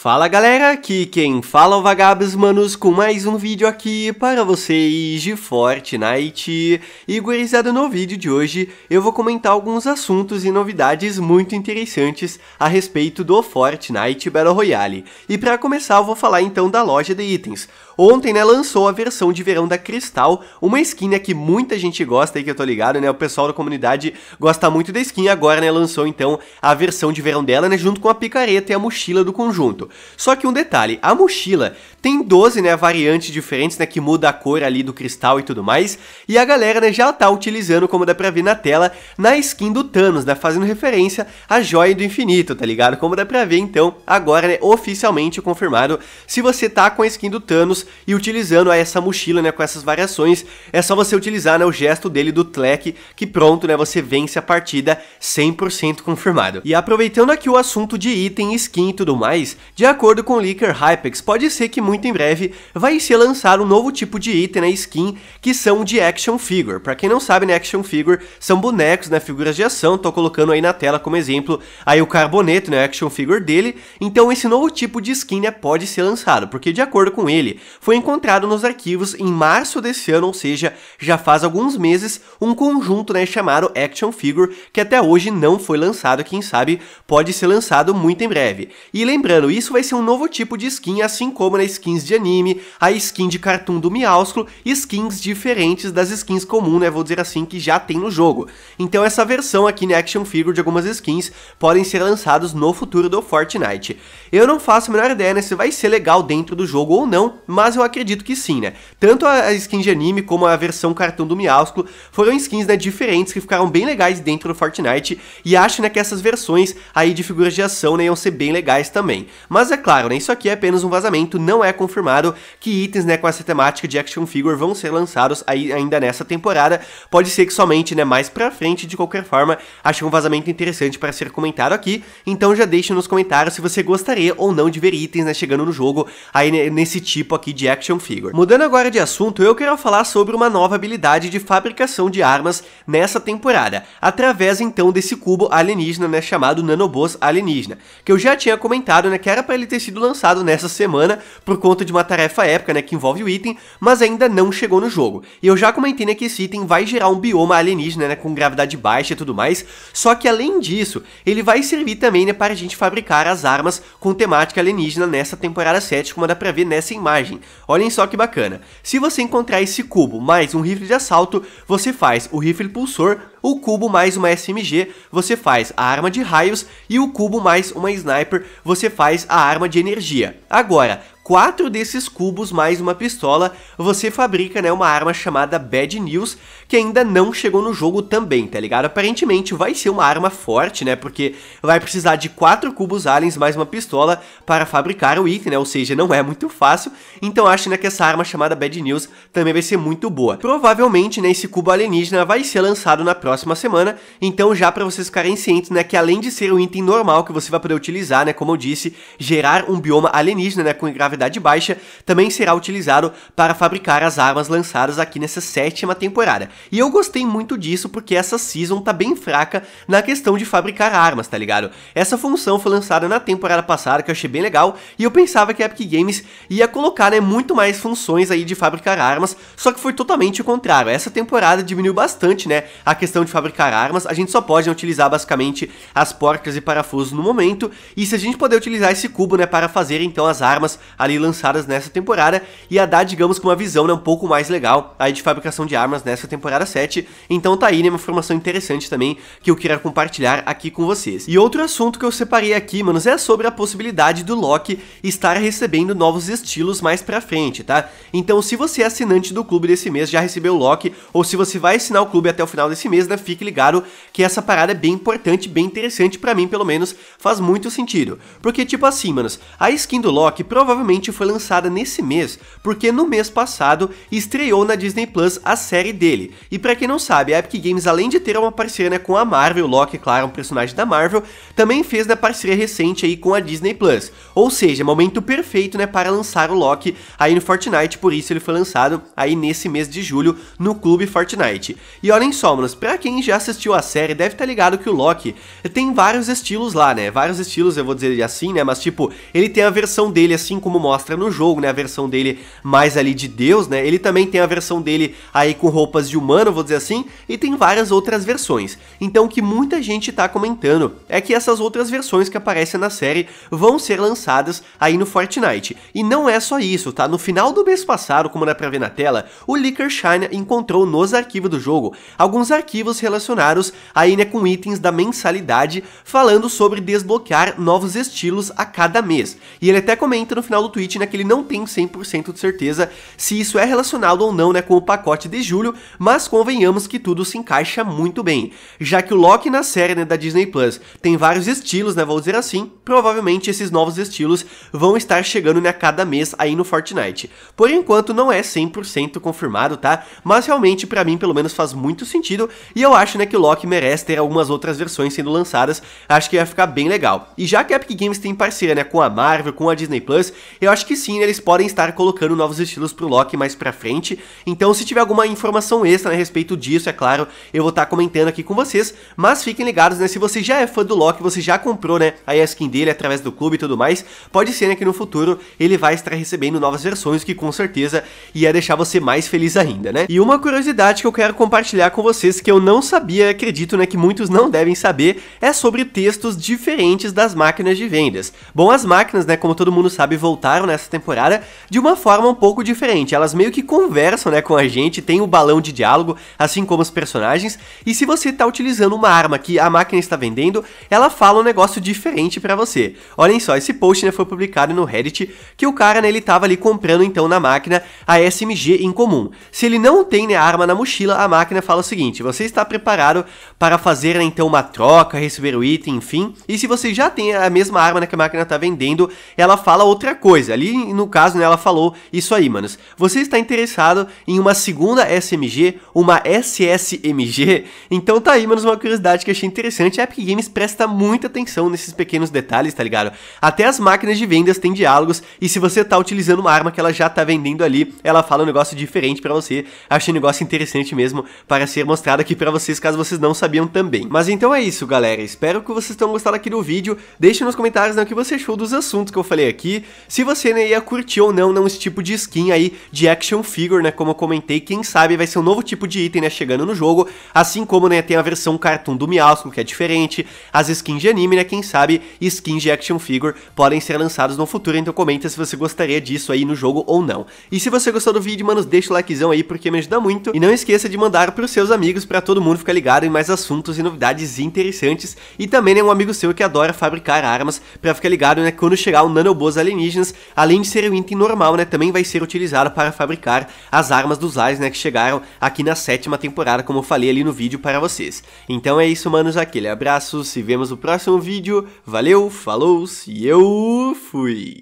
Fala galera, aqui quem fala é o Vagabes Manos com mais um vídeo aqui para vocês de Fortnite. E gurizada, no vídeo de hoje eu vou comentar alguns assuntos e novidades muito interessantes a respeito do Fortnite Battle Royale. E para começar eu vou falar então da loja de itens ontem, né, lançou a versão de verão da Cristal, uma skin, né, que muita gente gosta aí, que eu tô ligado, né, o pessoal da comunidade gosta muito da skin, agora, né, lançou então a versão de verão dela, né, junto com a picareta e a mochila do conjunto. Só que um detalhe, a mochila tem 12, né, variantes diferentes, né, que muda a cor ali do cristal e tudo mais, e a galera, né, já tá utilizando, como dá pra ver na tela, na skin do Thanos, né, fazendo referência à joia do infinito, tá ligado? Como dá pra ver, então, agora, né, oficialmente confirmado, se você tá com a skin do Thanos, e utilizando essa mochila, né, com essas variações, é só você utilizar, né, o gesto dele do Tlek, que pronto, né, você vence a partida 100% confirmado. E aproveitando aqui o assunto de item, skin e tudo mais, de acordo com o Leaker Hypex, pode ser que muito em breve vai ser lançado um novo tipo de item, né, skin, que são de action figure. Para quem não sabe, né, action figure são bonecos, né, figuras de ação, tô colocando aí na tela como exemplo, aí o carboneto, né, action figure dele. Então esse novo tipo de skin, né, pode ser lançado, porque de acordo com ele, foi encontrado nos arquivos em março desse ano, ou seja, já faz alguns meses, um conjunto né, chamado Action Figure, que até hoje não foi lançado, quem sabe pode ser lançado muito em breve. E lembrando, isso vai ser um novo tipo de skin, assim como nas né, skins de anime, a skin de cartoon do Miausclo, skins diferentes das skins comuns, né, vou dizer assim, que já tem no jogo. Então essa versão aqui, né, Action Figure de algumas skins, podem ser lançados no futuro do Fortnite. Eu não faço a menor ideia né, se vai ser legal dentro do jogo ou não, mas mas eu acredito que sim, né? Tanto a skin de anime como a versão cartão do Miausclo foram skins né, diferentes que ficaram bem legais dentro do Fortnite e acho né, que essas versões aí de figuras de ação né, iam ser bem legais também. Mas é claro, né, isso aqui é apenas um vazamento, não é confirmado que itens né, com essa temática de action figure vão ser lançados aí ainda nessa temporada, pode ser que somente né, mais pra frente, de qualquer forma, achei um vazamento interessante para ser comentado aqui, então já deixe nos comentários se você gostaria ou não de ver itens né, chegando no jogo aí nesse tipo aqui aqui de action figure. Mudando agora de assunto, eu quero falar sobre uma nova habilidade de fabricação de armas nessa temporada, através então desse cubo alienígena, né, chamado Nanoboss alienígena, que eu já tinha comentado, né, que era para ele ter sido lançado nessa semana por conta de uma tarefa épica, né, que envolve o item, mas ainda não chegou no jogo. E eu já comentei, né, que esse item vai gerar um bioma alienígena, né, com gravidade baixa e tudo mais, só que além disso, ele vai servir também, né, para a gente fabricar as armas com temática alienígena nessa temporada 7, como dá pra ver nessa imagem personagem. Olhem só que bacana. Se você encontrar esse cubo mais um rifle de assalto, você faz o rifle pulsor, o cubo mais uma SMG, você faz a arma de raios e o cubo mais uma sniper, você faz a arma de energia. Agora, quatro desses cubos mais uma pistola, você fabrica né, uma arma chamada Bad News, que ainda não chegou no jogo também, tá ligado? Aparentemente vai ser uma arma forte, né? Porque vai precisar de quatro cubos aliens mais uma pistola para fabricar o item, né? Ou seja, não é muito fácil. Então acho né, que essa arma chamada Bad News também vai ser muito boa. Provavelmente, né, esse cubo alienígena vai ser lançado na próxima semana, então já para vocês ficarem cientes, né, que além de ser um item normal que você vai poder utilizar, né, como eu disse, gerar um bioma alienígena, né, com gravidade qualidade baixa, também será utilizado para fabricar as armas lançadas aqui nessa sétima temporada. E eu gostei muito disso porque essa season tá bem fraca na questão de fabricar armas, tá ligado? Essa função foi lançada na temporada passada, que eu achei bem legal, e eu pensava que a Epic Games ia colocar, né, muito mais funções aí de fabricar armas, só que foi totalmente o contrário. Essa temporada diminuiu bastante, né, a questão de fabricar armas, a gente só pode utilizar basicamente as porcas e parafusos no momento, e se a gente puder utilizar esse cubo, né, para fazer então as armas, a lançadas nessa temporada, e a dar, digamos, com uma visão né, um pouco mais legal aí de fabricação de armas nessa temporada 7. Então tá aí, né, uma informação interessante também que eu queria compartilhar aqui com vocês. E outro assunto que eu separei aqui, manos, é sobre a possibilidade do Loki estar recebendo novos estilos mais pra frente, tá? Então se você é assinante do clube desse mês, já recebeu o Loki, ou se você vai assinar o clube até o final desse mês, né, fique ligado que essa parada é bem importante, bem interessante para mim, pelo menos, faz muito sentido. Porque, tipo assim, manos, a skin do Loki provavelmente foi lançada nesse mês, porque no mês passado estreou na Disney Plus a série dele. E para quem não sabe, a Epic Games, além de ter uma parceria né, com a Marvel, Loki, é claro, um personagem da Marvel, também fez da né, parceria recente aí com a Disney Plus. Ou seja, momento perfeito né, para lançar o Loki aí no Fortnite, por isso ele foi lançado aí nesse mês de julho no Clube Fortnite. E olhem só, manos, pra quem já assistiu a série, deve estar tá ligado que o Loki tem vários estilos lá, né? Vários estilos, eu vou dizer assim, né? Mas tipo, ele tem a versão dele assim como como mostra no jogo, né? A versão dele mais ali de Deus, né? Ele também tem a versão dele aí com roupas de humano, vou dizer assim, e tem várias outras versões. Então o que muita gente tá comentando é que essas outras versões que aparecem na série vão ser lançadas aí no Fortnite. E não é só isso, tá? No final do mês passado, como dá pra ver na tela, o Licker Shine encontrou nos arquivos do jogo alguns arquivos relacionados aí, né, com itens da mensalidade, falando sobre desbloquear novos estilos a cada mês. E ele até comenta no final do no tweet né, que ele não tem 100% de certeza se isso é relacionado ou não, né, com o pacote de julho, mas convenhamos que tudo se encaixa muito bem, já que o Loki na série, né, da Disney Plus tem vários estilos, né, vou dizer assim, provavelmente esses novos estilos vão estar chegando, né, a cada mês aí no Fortnite. Por enquanto não é 100% confirmado, tá, mas realmente para mim pelo menos faz muito sentido e eu acho, né, que o Loki merece ter algumas outras versões sendo lançadas, acho que ia ficar bem legal. E já que a Epic Games tem parceria, né, com a Marvel, com a Disney Plus, eu acho que sim, né? eles podem estar colocando novos estilos pro Loki mais pra frente. Então, se tiver alguma informação extra a respeito disso, é claro, eu vou estar tá comentando aqui com vocês. Mas fiquem ligados, né? Se você já é fã do Loki, você já comprou, né? A skin dele através do clube e tudo mais, pode ser né, que no futuro ele vai estar recebendo novas versões, que com certeza ia deixar você mais feliz ainda, né? E uma curiosidade que eu quero compartilhar com vocês que eu não sabia, acredito, né? Que muitos não devem saber, é sobre textos diferentes das máquinas de vendas. Bom, as máquinas, né? Como todo mundo sabe, voltar apresentaram nessa temporada de uma forma um pouco diferente. Elas meio que conversam né, com a gente, tem o um balão de diálogo, assim como os personagens. E se você está utilizando uma arma que a máquina está vendendo, ela fala um negócio diferente para você. Olhem só, esse post né, foi publicado no Reddit que o cara né, ele estava ali comprando então na máquina a SMG em comum. Se ele não tem né, a arma na mochila, a máquina fala o seguinte: você está preparado para fazer né, então uma troca, receber o item, enfim. E se você já tem a mesma arma né, que a máquina está vendendo, ela fala outra coisa coisa. Ali, no caso, né, ela falou isso aí, manos. Você está interessado em uma segunda SMG, uma SSMG? Então tá aí, manos, uma curiosidade que eu achei interessante. A Epic Games presta muita atenção nesses pequenos detalhes, tá ligado? Até as máquinas de vendas têm diálogos, e se você tá utilizando uma arma que ela já tá vendendo ali, ela fala um negócio diferente para você. Achei um negócio interessante mesmo para ser mostrado aqui para vocês, caso vocês não sabiam também. Mas então é isso, galera. Espero que vocês tenham gostado aqui do vídeo. Deixe nos comentários né, o que você achou dos assuntos que eu falei aqui. Se você né, ia curtir ou não, não esse tipo de skin aí de action figure, né? Como eu comentei, quem sabe vai ser um novo tipo de item, né? Chegando no jogo, assim como, né, tem a versão cartoon do Miasmo, que é diferente, as skins de anime, né? Quem sabe skins de action figure podem ser lançados no futuro, então comenta se você gostaria disso aí no jogo ou não. E se você gostou do vídeo, mano, deixa o likezão aí porque me ajuda muito. E não esqueça de mandar pros seus amigos para todo mundo ficar ligado em mais assuntos e novidades interessantes. E também, né, um amigo seu que adora fabricar armas para ficar ligado, né, quando chegar o Nanoboss Alienígenas, além de ser um item normal, né, também vai ser utilizado para fabricar as armas dos Ares, né, que chegaram aqui na sétima temporada, como eu falei ali no vídeo para vocês. Então é isso, manos, aquele abraço, se vemos no próximo vídeo, valeu, falou, e eu fui!